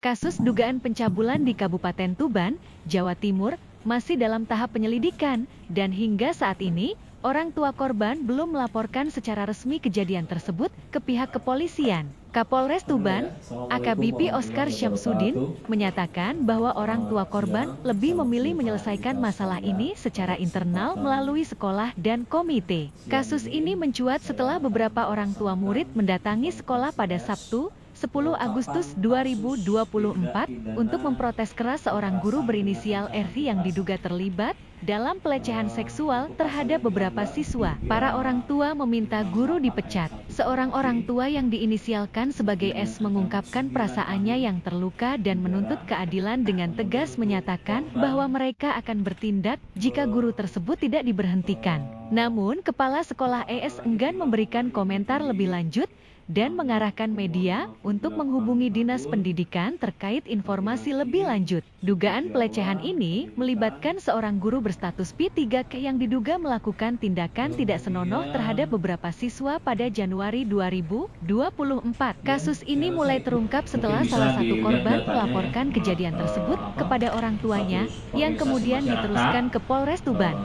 Kasus dugaan pencabulan di Kabupaten Tuban, Jawa Timur, masih dalam tahap penyelidikan, dan hingga saat ini, orang tua korban belum melaporkan secara resmi kejadian tersebut ke pihak kepolisian. Kapolres Tuban, AKBP Oscar Syamsuddin, menyatakan bahwa orang tua korban lebih memilih menyelesaikan masalah ini secara internal melalui sekolah dan komite. Kasus ini mencuat setelah beberapa orang tua murid mendatangi sekolah pada Sabtu, 10 Agustus 2024 untuk memprotes keras seorang guru berinisial RI yang diduga terlibat dalam pelecehan ah, seksual terhadap beberapa siswa. Para orang tua meminta guru dipecat. Seorang orang tua yang diinisialkan sebagai S mengungkapkan perasaannya yang terluka dan menuntut keadilan dengan tegas menyatakan bahwa mereka akan bertindak jika guru tersebut tidak diberhentikan. Namun, kepala sekolah ES enggan memberikan komentar lebih lanjut dan mengarahkan media untuk menghubungi Dinas Pendidikan terkait informasi lebih lanjut. Dugaan pelecehan ini melibatkan seorang guru berstatus P3K yang diduga melakukan tindakan tidak senonoh terhadap beberapa siswa pada Januari 2024. Kasus ini mulai terungkap setelah salah satu korban melaporkan kejadian tersebut kepada orang tuanya yang kemudian diteruskan ke Polres Tuban.